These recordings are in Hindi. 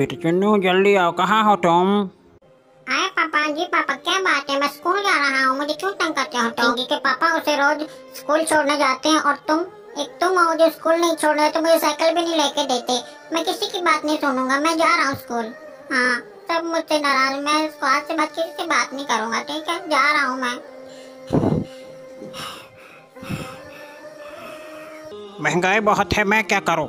बेटे चुन्नू जल्दी आओ कहाँ हो तुम अरे पापा जी पापा क्या बात है मैं स्कूल जा रहा हूँ मुझे क्यों तंग करते हो तुम के पापा उसे रोज स्कूल छोड़ने जाते हैं और तुम एक तुम हो जो स्कूल नहीं छोड़ रहे तो मुझे साइकिल भी नहीं लेके देते मैं किसी की बात नहीं सुनूंगा मैं जा रहा हूँ स्कूल हाँ सब मुझसे नाराज मैं आज से बात किसी से बात नहीं करूँगा ठीक है जा रहा हूँ मैं महंगाई बहुत है मैं क्या करूँ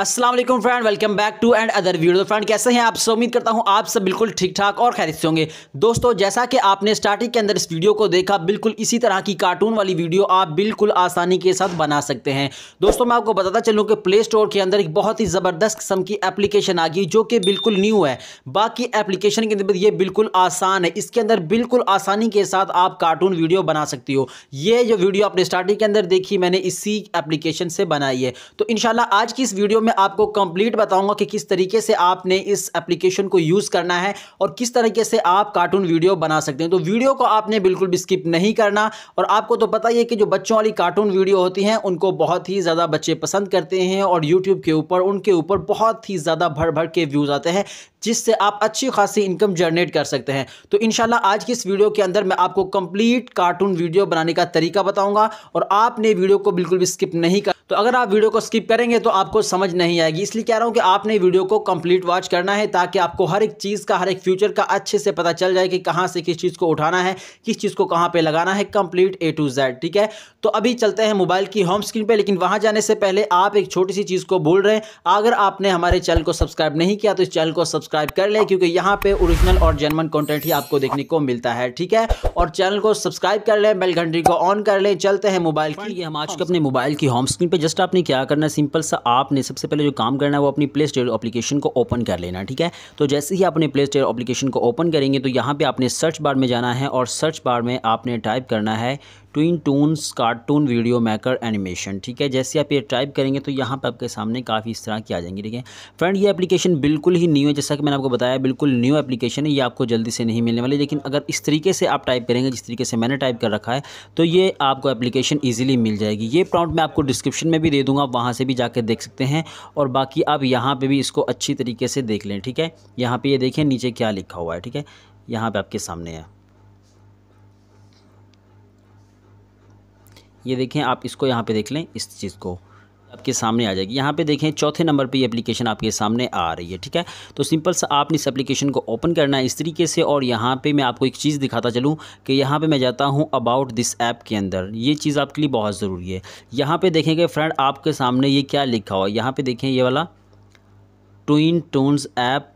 Aslam friend welcome back to another video तो फ्रेंड कैसे हैं आप सब उम्मीद करता हूं आप सब बिल्कुल ठीक ठाक और खैरियत से होंगे दोस्तों जैसा कि आपने स्टार्टिंग के अंदर इस वीडियो को देखा बिल्कुल इसी तरह की कार्टून वाली वीडियो आप बिल्कुल आसानी के साथ बना सकते हैं दोस्तों मैं आपको बताता चलूँ कि प्ले स्टोर के अंदर एक बहुत ही ज़बरदस्त किस्म की एप्लीकेशन आ गई जो कि बिल्कुल न्यू है बाकी एप्लीकेशन के अंदर ये बिल्कुल आसान है इसके अंदर बिल्कुल आसानी के साथ आप कार्टून वीडियो बना सकती हो ये जो वीडियो आपने स्टार्टिंग के अंदर देखी मैंने इसी एप्लीकेशन से बनाई है तो इन आज की इस वीडियो में मैं आपको कंप्लीट बताऊंगा कि किस तरीके से आपने इस एप्लीकेशन को यूज़ करना है और किस तरीके से आप कार्टून वीडियो बना सकते हैं तो वीडियो को आपने बिल्कुल भी स्किप नहीं करना और आपको तो पता ही है कि जो बच्चों वाली कार्टून वीडियो होती हैं उनको बहुत ही ज़्यादा बच्चे पसंद करते हैं और यूट्यूब के ऊपर उनके ऊपर बहुत ही ज़्यादा भर भर के व्यूज़ आते हैं जिससे आप अच्छी खासी इनकम जनरेट कर सकते हैं तो इनशाला आज की इस वीडियो के अंदर मैं आपको कंप्लीट कार्टून वीडियो बनाने का तरीका बताऊंगा और आपने वीडियो को बिल्कुल भी स्किप नहीं कर तो अगर आप वीडियो को स्किप करेंगे तो आपको समझ नहीं आएगी इसलिए कह रहा हूँ कि आपने वीडियो को कंप्लीट वॉच करना है ताकि आपको हर एक चीज़ का हर एक फ्यूचर का अच्छे से पता चल जाए कि कहाँ से किस चीज़ को उठाना है किस चीज़ को कहाँ पे लगाना है कंप्लीट ए टू जेड ठीक है तो अभी चलते हैं मोबाइल की होम स्क्रीन पर लेकिन वहाँ जाने से पहले आप एक छोटी सी चीज़ को भूल रहे हैं अगर आपने हमारे चैनल को सब्सक्राइब नहीं किया तो इस चैनल को सब्सक्राइब सब्सक्राइब कर लें क्योंकि यहाँ पे ओरिजिनल और जर्मन कंटेंट ही आपको देखने को मिलता है ठीक है और चैनल को सब्सक्राइब कर लें बेल घंटी को ऑन कर लें चलते हैं मोबाइल की हम आज के अपने मोबाइल की होम स्क्रीन पर जस्ट आपने क्या करना है सिंपल सा आपने सबसे पहले जो काम करना है वो अपनी प्ले स्टोर अपलीकेशन को ओपन कर लेना ठीक है तो जैसे ही अपने प्ले स्टोर अपलीकेशन को ओपन करेंगे तो यहाँ पर आपने सर्च बार में जाना है और सर्च बार में आपने टाइप करना है twin toons cartoon video maker animation ठीक है जैसे आप ये टाइप करेंगे तो यहाँ पर आपके सामने काफ़ी इस तरह की आ जाएंगी ठीक है फ्रेंड ये एप्लीकेशन बिल्कुल ही न्यू है जैसा कि मैंने आपको बताया बिल्कुल न्यू एप्लीकेशन है ये आपको जल्दी से नहीं मिलने वाली लेकिन अगर इस तरीके से आप टाइप करेंगे जिस तरीके से मैंने टाइप कर रखा है तो ये आपको एप्लीकेशन ईजिली मिल जाएगी ये प्राउंड मैं आपको डिस्क्रिप्शन में भी दे दूँगा आप वहाँ से भी जाकर देख सकते हैं और बाकी आप यहाँ पर भी इसको अच्छी तरीके से देख लें ठीक है यहाँ पर ये देखें नीचे क्या लिखा हुआ है ठीक है यहाँ पर आपके सामने है ये देखें आप इसको यहाँ पे देख लें इस चीज़ को आपके सामने आ जाएगी यहाँ पे देखें चौथे नंबर पे ये एप्लीकेशन आपके सामने आ रही है ठीक है तो सिंपल सा आपने इस एप्लीकेशन को ओपन करना है इस तरीके से और यहाँ पे मैं आपको एक चीज़ दिखाता चलूँ कि यहाँ पे मैं जाता हूँ अबाउट दिस ऐप के अंदर ये चीज़ आपके लिए बहुत ज़रूरी है यहाँ पर देखेंगे फ्रेंड आपके सामने ये क्या लिखा हुआ है यहाँ पर देखें ये वाला ट्विन टोन्स ऐप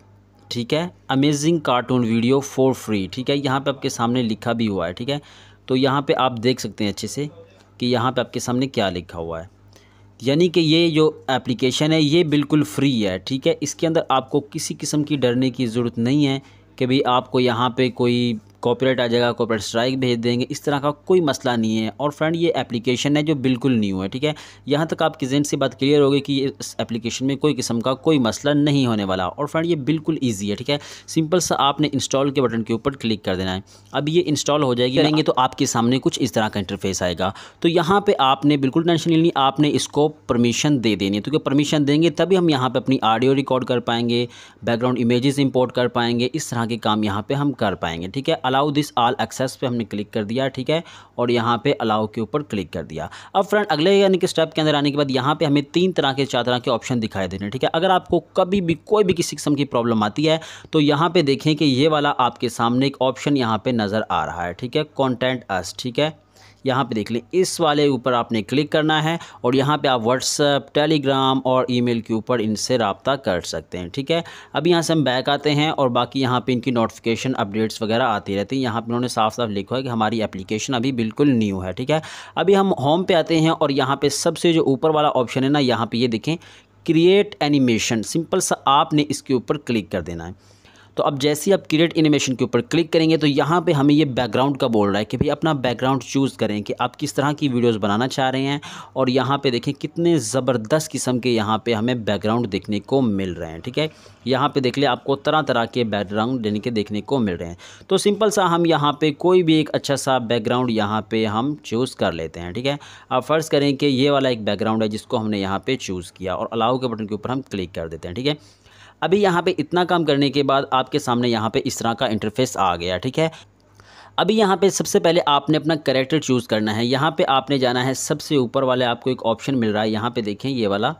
ठीक है amazing cartoon video for free ठीक है यहाँ पर आपके सामने लिखा भी हुआ है ठीक है तो यहाँ पर आप देख सकते हैं अच्छे से कि यहाँ पे आपके सामने क्या लिखा हुआ है यानी कि ये जो एप्लीकेशन है ये बिल्कुल फ्री है ठीक है इसके अंदर आपको किसी किस्म की डरने की ज़रूरत नहीं है कि भाई आपको यहाँ पे कोई कॉपीराइट आ जाएगा कॉपीराइट स्ट्राइक भेज देंगे इस तरह का कोई मसला नहीं है और फ्रेंड ये एप्लीकेशन है जो बिल्कुल न्यू है ठीक है यहाँ तक आपकी जेन से बात क्लियर होगी कि इस एप्लीकेशन में कोई किस्म का कोई मसला नहीं होने वाला और फ्रेंड ये बिल्कुल ईजी है ठीक है सिंपल सा आपने इंस्टॉल के बटन के ऊपर क्लिक कर देना है अब ये इंस्टॉल हो जाएगी करेंगे तो आपके सामने कुछ इस तरह का इंटरफेस आएगा तो यहाँ पर आपने बिल्कुल टेंशन नहीं लेनी आपने इसको परमिशन दे देनी है तो क्योंकि परमिशन देंगे तभी हम यहाँ पर अपनी ऑडियो रिकॉर्ड कर पाएंगे बैकग्राउंड इमेजेस इंपोर्ट कर पाएंगे इस तरह के काम यहाँ पर हम कर पाएंगे ठीक है अलाउ दिस आल एक्सेस पे हमने क्लिक कर दिया ठीक है और यहाँ पे अलाउ के ऊपर क्लिक कर दिया अब फ्रेंड अगले यानी कि स्टेप के अंदर आने के बाद यहाँ पे हमें तीन तरह के चार तरह के ऑप्शन दिखाई दे रहे हैं ठीक है अगर आपको कभी भी कोई भी किसी किस्म की प्रॉब्लम आती है तो यहाँ पर देखें कि ये वाला आपके सामने एक ऑप्शन यहाँ पर नज़र आ रहा है ठीक है कॉन्टेंट अस ठीक है यहाँ पे देख लें इस वाले ऊपर आपने क्लिक करना है और यहाँ पे आप व्हाट्सअप टेलीग्राम और ईमेल के ऊपर इनसे रबता कर सकते हैं ठीक है अभी यहाँ से हम बैक आते हैं और बाकी यहाँ पे इनकी नोटिफिकेशन अपडेट्स वगैरह आती रहती हैं यहाँ पर उन्होंने साफ साफ लिखा है कि हमारी एप्लीकेशन अभी बिल्कुल न्यू है ठीक है अभी हम होम पे आते हैं और यहाँ पर सबसे जो ऊपर वाला ऑप्शन है ना यहाँ पर ये देखें क्रिएट एनिमेशन सिंपल सा आपने इसके ऊपर क्लिक कर देना है तो अब जैसे ही आप क्रिएट एनिमेशन के ऊपर क्लिक करेंगे तो यहाँ पे हमें ये बैकग्राउंड का बोल रहा है कि भाई अपना बैकग्राउंड चूज़ करें कि आप किस तरह की वीडियोस बनाना चाह रहे हैं और यहाँ पे देखें कितने ज़बरदस्त किस्म के यहाँ पे हमें बैकग्राउंड देखने को मिल रहे हैं ठीक है यहाँ पे देख ले आपको तरह तरह के बैकग्राउंड देने के देखने को मिल रहे हैं तो सिंपल सा हम यहाँ पर कोई भी एक अच्छा सा बैकग्राउंड यहाँ पर हम चूज़ कर लेते हैं ठीक है आप फ़र्ज़ करें कि ये वाला एक बैकग्राउंड है जिसको हमने यहाँ पर चूज़ किया और अलाउ के बटन के ऊपर हम क्लिक कर देते हैं ठीक है अभी यहाँ पे इतना काम करने के बाद आपके सामने यहाँ पे इस तरह का इंटरफेस आ गया ठीक है अभी यहाँ पे सबसे पहले आपने अपना करेक्टर चूज़ करना है यहाँ पे आपने जाना है सबसे ऊपर वाले आपको एक ऑप्शन मिल रहा है यहाँ पे देखें ये वाला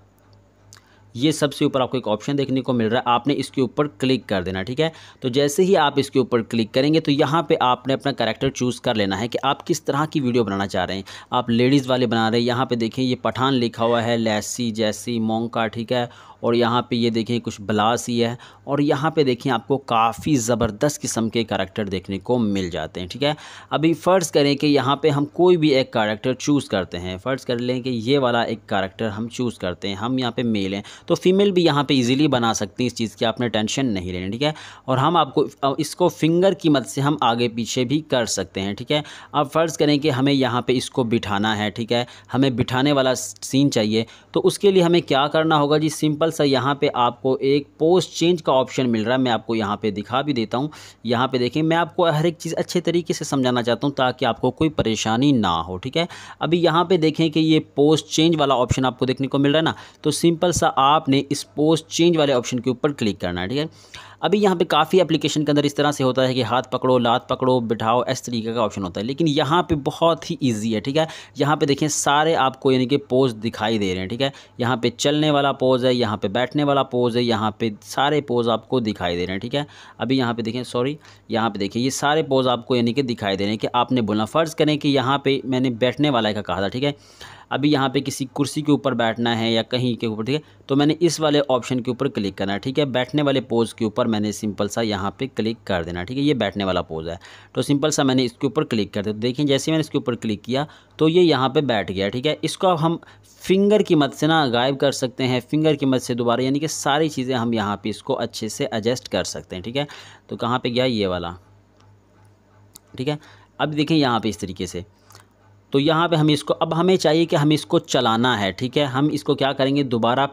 ये सबसे ऊपर आपको एक ऑप्शन देखने को मिल रहा है आपने इसके ऊपर क्लिक कर देना ठीक है तो जैसे ही आप इसके ऊपर क्लिक करेंगे तो यहाँ पे आपने अपना करेक्टर चूज़ कर लेना है कि आप किस तरह की वीडियो बनाना चाह रहे हैं आप लेडीज़ वाले बना रहे हैं यहाँ पे देखें ये पठान लिखा हुआ है लैसी जैसी मोंका ठीक है और यहाँ पे ये देखें कुछ ब्लास ही है और यहाँ पे देखें आपको काफ़ी ज़बरदस्त किस्म के करैक्टर देखने को मिल जाते हैं ठीक है अभी फ़र्ज़ करें कि यहाँ पे हम कोई भी एक करैक्टर चूज़ करते हैं फ़र्ज़ कर लें कि ये वाला एक करैक्टर हम चूज़ करते हैं हम यहाँ पर मेल हैं तो फीमेल भी यहाँ पर ईजिली बना सकती हैं इस चीज़ की आपने टेंशन नहीं लेनी ठीक है और हम आपको इसको फिंगर की मदद से हम आगे पीछे भी कर सकते हैं ठीक है अब फ़र्ज़ करें कि हमें यहाँ पर इसको बिठाना है ठीक है हमें बिठाने वाला सीन चाहिए तो उसके लिए हमें क्या करना होगा जी सिंपल सा यहाँ पे आपको एक पोस्ट चेंज का ऑप्शन मिल रहा है मैं आपको यहाँ पे दिखा भी देता हूँ यहाँ पे देखें मैं आपको हर एक चीज़ अच्छे तरीके से समझाना चाहता हूँ ताकि आपको कोई परेशानी ना हो ठीक है अभी यहाँ पर देखें कि ये पोस्ट चेंज वाला ऑप्शन आपको देखने को मिल रहा है ना तो सिंपल सा आपने इस पोस्ट चेंज वाले ऑप्शन के ऊपर क्लिक करना है ठीक है अभी यहाँ पे काफ़ी एप्लीकेशन के अंदर इस तरह से होता है कि हाथ पकड़ो लात पकड़ो बिठाओ इस तरीके का ऑप्शन होता है लेकिन यहाँ पे बहुत ही ईजी है ठीक है यहाँ पे देखें सारे आपको यानी कि पोज दिखाई दे रहे हैं ठीक है यहाँ पे चलने वाला पोज है यहाँ पे बैठने वाला पोज है यहाँ पे सारे पोज आपको दिखाई दे रहे हैं ठीक है अभी यहाँ पे देखें सॉरी यहाँ पे देखें ये सारे पोज आपको यानी कि दिखाई दे रहे हैं कि आपने बोलना फ़र्ज़ करें कि यहाँ पर मैंने बैठने वाला का कहा था ठीक है अभी यहाँ पे किसी कुर्सी के ऊपर बैठना है या कहीं के ऊपर ठीक है तो मैंने इस वाले ऑप्शन के ऊपर क्लिक करना है ठीक है बैठने वाले पोज के ऊपर मैंने सिंपल सा यहाँ पे क्लिक कर देना ठीक है ये बैठने वाला पोज है तो सिंपल सा मैंने इसके ऊपर क्लिक कर दिया देखिए जैसे मैंने इसके ऊपर क्लिक किया तो ये यहाँ पर बैठ गया ठीक है इसको अब हम फिंगर की मदद से ना गायब कर सकते हैं फिंगर की मदद से दोबारा यानी कि सारी चीज़ें हम यहाँ पर इसको अच्छे से एडजस्ट कर सकते हैं ठीक है तो कहाँ पर गया ये वाला ठीक है अब देखें यहाँ पे इस तरीके से तो यहाँ पे हम इसको अब हमें चाहिए कि हम इसको चलाना है ठीक है हम इसको क्या करेंगे दोबारा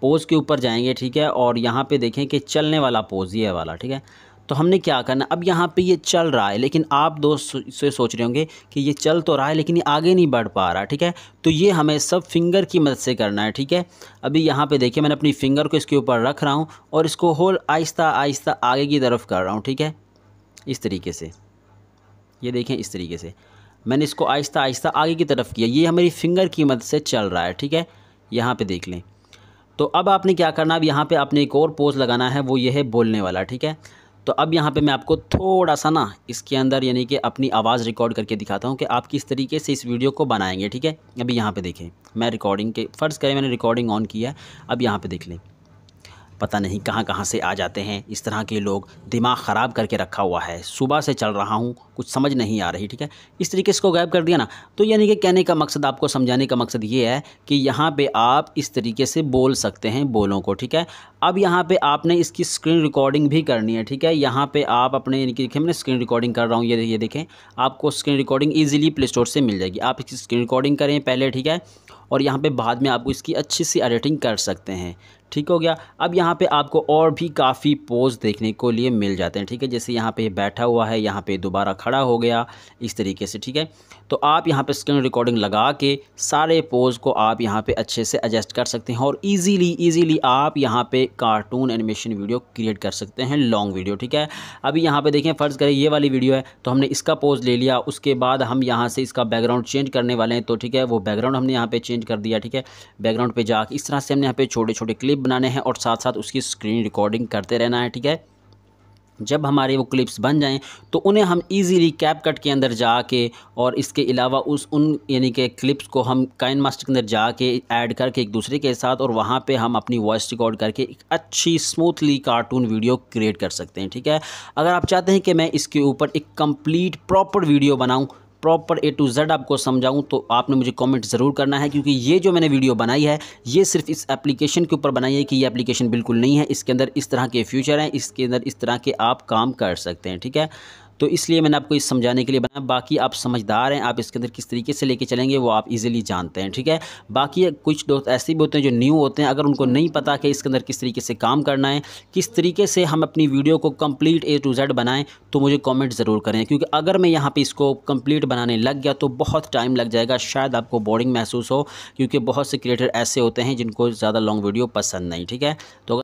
पोज़ के ऊपर जाएंगे ठीक है और यहाँ पे देखें कि चलने वाला पोज़ ये वाला ठीक है तो हमने क्या करना अब यहाँ पे ये चल रहा है लेकिन आप दोस्त से सोच रहे होंगे कि ये चल तो रहा है लेकिन ये आगे नहीं बढ़ पा रहा ठीक है तो ये हमें सब फिंगर की मदद से करना है ठीक है अभी यहाँ पे देखिए मैंने अपनी फिंगर को इसके ऊपर रख रहा हूँ और इसको होल आहिस्ता आहिस्ता आगे की तरफ कर रहा हूँ ठीक है इस तरीके से ये देखें इस तरीके से मैंने इसको आहिस्ता आहिस्ता आगे की तरफ किया ये हमारी फिंगर की मदद से चल रहा है ठीक है यहाँ पे देख लें तो अब आपने क्या करना अब यहाँ पे आपने एक और पोज लगाना है वो ये है बोलने वाला ठीक है तो अब यहाँ पे मैं आपको थोड़ा सा ना इसके अंदर यानी कि अपनी आवाज़ रिकॉर्ड करके दिखाता हूँ कि आप किस तरीके से इस वीडियो को बनाएंगे ठीक है अभी यहाँ पर देखें मैं रिकॉर्डिंग के फ़र्ज़ करें मैंने रिकॉर्डिंग ऑन किया है अब यहाँ पर देख लें पता नहीं कहाँ कहाँ से आ जाते हैं इस तरह के लोग दिमाग ख़राब करके रखा हुआ है सुबह से चल रहा हूँ कुछ समझ नहीं आ रही ठीक है इस तरीके से इसको गायब कर दिया ना तो यानी कि कहने का मकसद आपको समझाने का मकसद ये है कि यहाँ पर आप इस तरीके से बोल सकते हैं बोलों को ठीक है अब यहाँ पर आपने इसकी स्क्रीन रिकॉर्डिंग भी करनी है ठीक है यहाँ पर आप अपने यानी कि देखें मैंने स्क्रीन रिकॉर्डिंग कर रहा हूँ ये ये देखें आपको screen recording easily play store से मिल जाएगी आप इसकी स्क्रीन रिकॉर्डिंग करें पहले ठीक है और यहाँ पे बाद में आपको इसकी अच्छी सी एडिटिंग कर सकते हैं ठीक हो गया अब यहाँ पे आपको और भी काफ़ी पोज देखने को लिए मिल जाते हैं ठीक है जैसे यहाँ पे बैठा हुआ है यहाँ पे दोबारा खड़ा हो गया इस तरीके से ठीक है तो आप यहाँ पे स्क्रीन रिकॉर्डिंग लगा के सारे पोज को आप यहाँ पे अच्छे से एडजस्ट कर सकते हैं और इजीली इजीली आप यहाँ पे कार्टून एनिमेशन वीडियो क्रिएट कर सकते हैं लॉन्ग वीडियो ठीक है अभी यहाँ पे देखें फ़र्ज़ करें ये वाली वीडियो है तो हमने इसका पोज ले लिया उसके बाद हम यहाँ से इसका बैकग्राउंड चेंज करने वाले हैं तो ठीक है वो बैकग्राउंड हमने यहाँ पर चेंज कर दिया ठीक है बैकग्राउंड पर जाकर इस तरह से हमने यहाँ पर छोटे छोटे क्लिप बनाने हैं और साथ साथ उसकी स्क्रीन रिकॉर्डिंग करते रहना है ठीक है जब हमारे वो क्लिप्स बन जाएं तो उन्हें हम इजीली कैप कट के अंदर जाके और इसके अलावा उस उन यानी कि क्लिप्स को हम काइन मास्टर के अंदर जाके ऐड करके एक दूसरे के साथ और वहाँ पे हम अपनी वॉइस रिकॉर्ड करके एक अच्छी स्मूथली कार्टून वीडियो क्रिएट कर सकते हैं ठीक है अगर आप चाहते हैं कि मैं इसके ऊपर एक कम्प्लीट प्रॉपर वीडियो बनाऊँ प्रॉपर ए टू जेड आपको समझाऊँ तो आपने मुझे कॉमेंट ज़रूर करना है क्योंकि ये जो मैंने वीडियो बनाई है ये सिर्फ इस एप्लीकेशन के ऊपर बनाई है कि ये एप्लीकेशन बिल्कुल नहीं है इसके अंदर इस तरह के फ्यूचर हैं इसके अंदर इस तरह के आप काम कर सकते हैं ठीक है तो इसलिए मैंने आपको इस समझाने के लिए बनाया बाकी आप समझदार हैं आप इसके अंदर किस तरीके से लेके चलेंगे वो आप इजीली जानते हैं ठीक है बाकी कुछ दोस्त ऐसे भी होते हैं जो न्यू होते हैं अगर उनको नहीं पता कि इसके अंदर किस तरीके से काम करना है किस तरीके से हम अपनी वीडियो को कम्प्लीट ए टू जेड बनाएँ तो मुझे कॉमेंट ज़रूर करें क्योंकि अगर मैं यहाँ पर इसको कम्प्लीट बनाने लग गया तो बहुत टाइम लग जाएगा शायद आपको बोरिंग महसूस हो क्योंकि बहुत से क्रिएटर ऐसे होते हैं जिनको ज़्यादा लॉन्ग वीडियो पसंद नहीं ठीक है तो